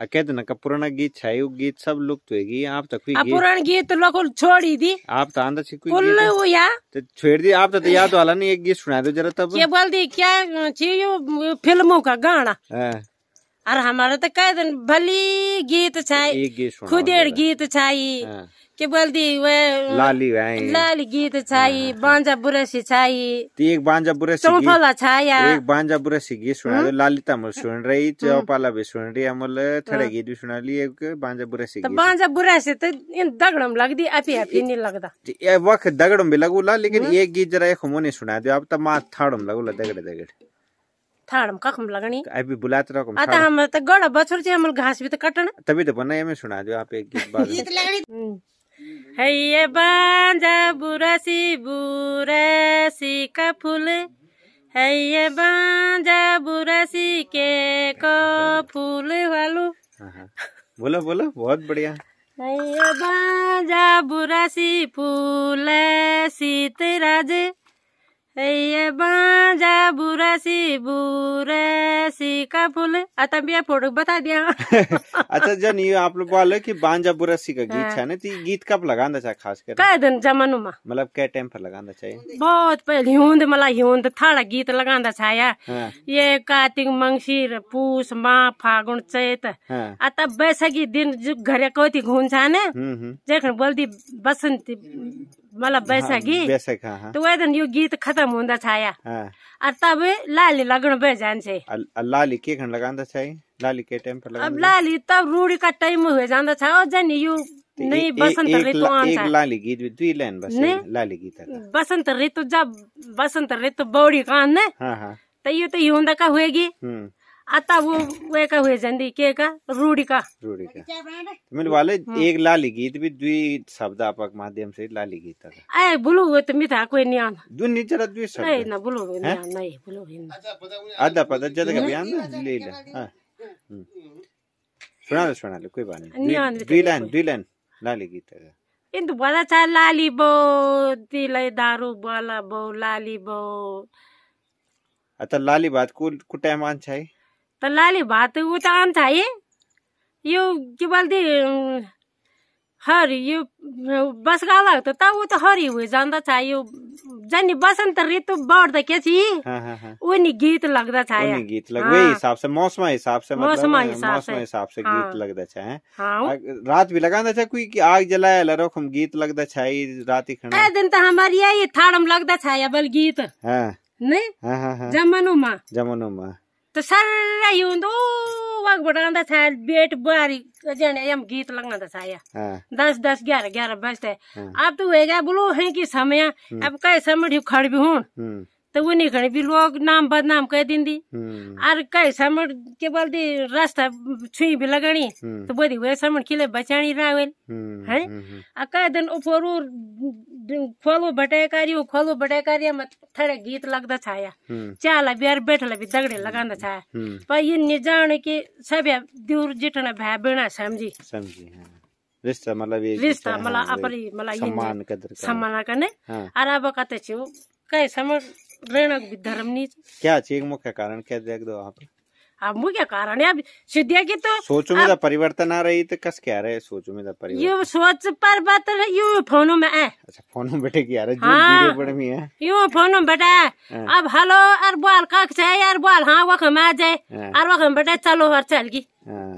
आ कहते ना का पुराना गीत छाई गीत सब लुप्त होगी आप तक तो भी पुराना गीत तो लोग दी आप तो आंदा छिकु या तो छोड़ दी आप तो, तो याद वाला नहीं एक गीत सुना दो जरा तब ये बोल दी क्या चाहिए फिल्मों का गाना और हाँ। हमारा तो कह भली गीत छाई खुदेड़ गीत छाई हाँ। के बोलती वे लाली वे लाली गीत छाई हाँ, हाँ। बांजा बुरसी छाई ती एक बांजा बुरसी फला छाया एक बांजा बुरसी गीत सुना दो लाली तमल सुन रही हाँ। चौपाला भी सुन रही अमल थड़े गीत भी सुना ली एक बांजा बुरसी तो बांजा बुरसी तो इन दगड़म लग दी अपी अपी नहीं लगदा ये वक्त दगड़म भी ला लेकिन एक गीत जरा एक हमने सुना दियो अब तो मां थाड़म ला दगड़े दगड़ थाड़म कखम लगनी तो अभी बुलाते रहो आता तो हम तो गड़ा बछुर जे हमल घास भी तो कटना तभी तो बना ये मैं सुना दियो आप एक गीत बात गीत लगनी हम्म। है बांजा बुरासी बुरासी का फूल है बांजा बुरासी के को फूल वालू हाँ, हाँ। बोलो बोलो बहुत बढ़िया है ये बुरासी फूल सीत राजे ये बाजा बुरासी सी का फूल आता भी फोटो बता दिया अच्छा जन ये आप लोग बोले कि बांजा बुरा सी का गीत है हाँ। ना तो गीत कब लगाना चाहिए खास कर कह दिन जमानु में मतलब क्या टाइम पर लगाना चाहिए बहुत पहले हिंद मतलब हिंद थाड़ा गीत लगाना चाहिए हाँ। ये कार्तिक मंगशीर पूस माह फागुन चैत अत हाँ। बैसा बैसाखी दिन जो घर कोती घूम छा ने हम्म, हम्म। जखन बोल दी बसंती मतलब हाँ, बैसाखी हाँ, हाँ। तो हाँ, दिन वेदन गीत खत्म हुँदा छाया और तब लाली लगन बह जान से लाली के खन लगा लाली के टाइम पर अब लाली तब रूढ़ी का टाइम हो जांदा था और जन यू तो नहीं बसंत ऋतु लाली गीत भी दुई लाइन बस लाली गीत तो। बसंत ऋतु जब बसंत ऋतु बौड़ी कान ने हां तो यो तो हुंदा का होएगी हम्म। आता वो वे का हुए जंदी के का रूडी का रूडी का तो मैंने वाले हाँ। एक लाली गीत भी द्वि शब्द आपक माध्यम से लाली गीत था ए बोलो वो तो मिथा कोई न्यान दु निचर द्वि शब्द नहीं ना बोलो नहीं नहीं बोलो नहीं आधा पता जद का बयान ले ले हां हम्म। सुना लो सुना ले कोई बात नहीं द्वि लाइन द्वि लाइन लाली गीत था इंदु बड़ा था लाली बो दिले दारू बोला बो लाली बो अत अच्छा, लाली बात को कुटायमान चाहिए त लाली भात उता तो अन्थाए यो के बोल्दे हरि यो बस त ऊ त हरि हो जान्दा यो जनि बसन्त ऋतु बढ्दा के छी उनी गीत लगदा छ उनी गीत लग हाँ। हिसाब से मौसम हिसाब से मतलब, मौसम हाँ, हिसाब से गीत हाँ। लगदा छ रात भी लगांदा छ कोई की आग जलाए ल रखम गीत लगदा छ राती खणा ए दिन त तो हमार यही थाड़म लगदा छ बल गीत हां नहीं जमनुमा जमनुमा तो सारा यूं दो वाग बटांदा था बेट बारी जने यम गीत लगना था साया हाँ। दस दस ग्यारह ग्यारह बस थे हाँ। अब तो वे क्या बोलो हैं कि समय हम्म। अब का कई समझ खड़ भी हूँ हम्म। तो वो नहीं खड़े भी लोग नाम बद नाम कह दें दी और हम्म। कई समझ के बोल दी रास्ता छुई भी लगानी तो बोली वे समझ किले बचानी रहा है कई दिन उपरूर ખોલવું ભટાયકારી ખોલવું ભટાયકારી થડે ગીત લગતા છાયા ચાલ બેર બેઠ લગી દગડે લગાના છાયા પણ એ નિજાણ કે સભ્ય દૂર જીઠના ભાઈ બેણા समझी સમજી हाँ। रिश्ता मतलब, हाँ, मतलब, मतलब ये रिश्ता मतलब अपनी मतलब सम्मान कदर सम्मान करने अरे हाँ। अब कहते छो कई समय रहना धर्म नहीं क्या चीज मुख्य कारण क्या देख दो आप अब मुझे कारण है अब सिद्धिया की तो सोचो में अब... तो परिवर्तन आ रही तो कस कह रहे सोचो में तो परिवर्तन यू सोच बात यू फोनो में है अच्छा फोनो बैठे की आ रहा हाँ, है हाँ, में बैठा है हाँ। अब हेलो अर बोल कख जाए यार बोल हाँ वो हम आ जाए हाँ। अर वो हम बैठे चलो हर चल की हाँ।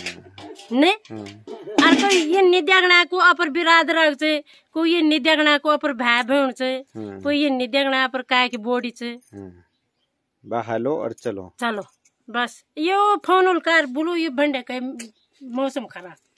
ने अर कोई ये निद्यागणा को अपर बिरादर से कोई ये निद्यागणा को अपर भाई बहन से कोई ये निद्यागणा पर काय की बॉडी से बा हेलो और चलो चलो बस यो फोन कर बुलू ये भंडे का मौसम खराब